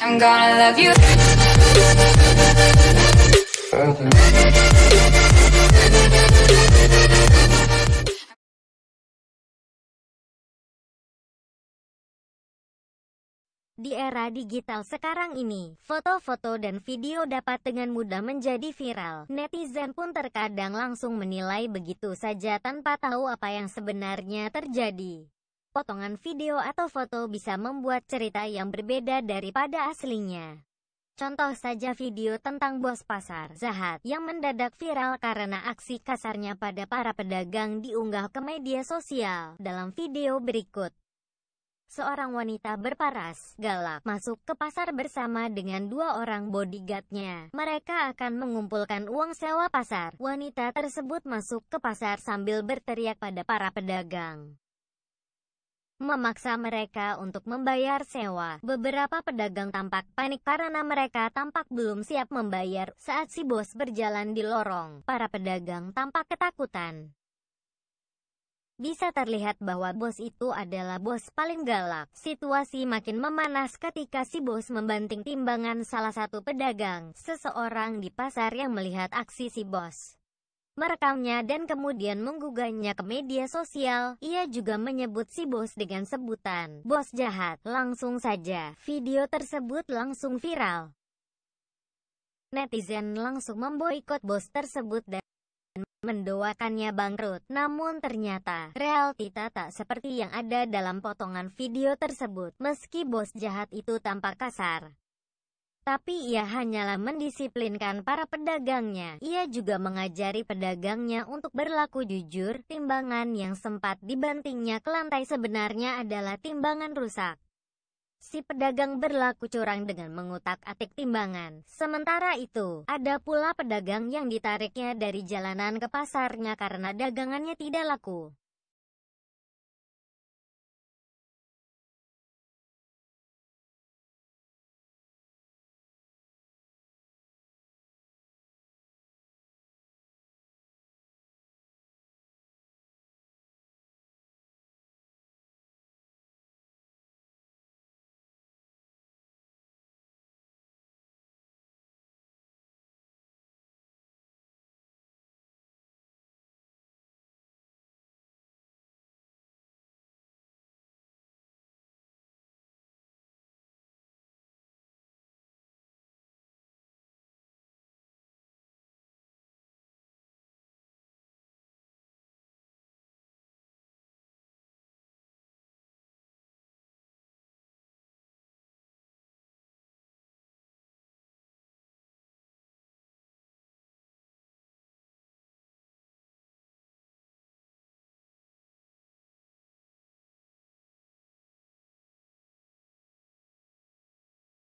I'm gonna love you. Di era digital sekarang ini, foto-foto dan video dapat dengan mudah menjadi viral. Netizen pun terkadang langsung menilai begitu saja tanpa tahu apa yang sebenarnya terjadi potongan video atau foto bisa membuat cerita yang berbeda daripada aslinya. Contoh saja video tentang bos pasar Zahat yang mendadak viral karena aksi kasarnya pada para pedagang diunggah ke media sosial dalam video berikut. Seorang wanita berparas, galak, masuk ke pasar bersama dengan dua orang bodyguardnya. Mereka akan mengumpulkan uang sewa pasar. Wanita tersebut masuk ke pasar sambil berteriak pada para pedagang memaksa mereka untuk membayar sewa. Beberapa pedagang tampak panik karena mereka tampak belum siap membayar saat si bos berjalan di lorong. Para pedagang tampak ketakutan. Bisa terlihat bahwa bos itu adalah bos paling galak. Situasi makin memanas ketika si bos membanting timbangan salah satu pedagang. Seseorang di pasar yang melihat aksi si bos merekamnya dan kemudian menggugahnya ke media sosial. Ia juga menyebut si bos dengan sebutan bos jahat. Langsung saja, video tersebut langsung viral. Netizen langsung memboikot bos tersebut dan mendoakannya bangkrut. Namun ternyata, realita tak seperti yang ada dalam potongan video tersebut. Meski bos jahat itu tampak kasar, tapi ia hanyalah mendisiplinkan para pedagangnya. Ia juga mengajari pedagangnya untuk berlaku jujur, timbangan yang sempat dibantingnya ke lantai sebenarnya adalah timbangan rusak. Si pedagang berlaku curang dengan mengutak-atik timbangan. Sementara itu, ada pula pedagang yang ditariknya dari jalanan ke pasarnya karena dagangannya tidak laku.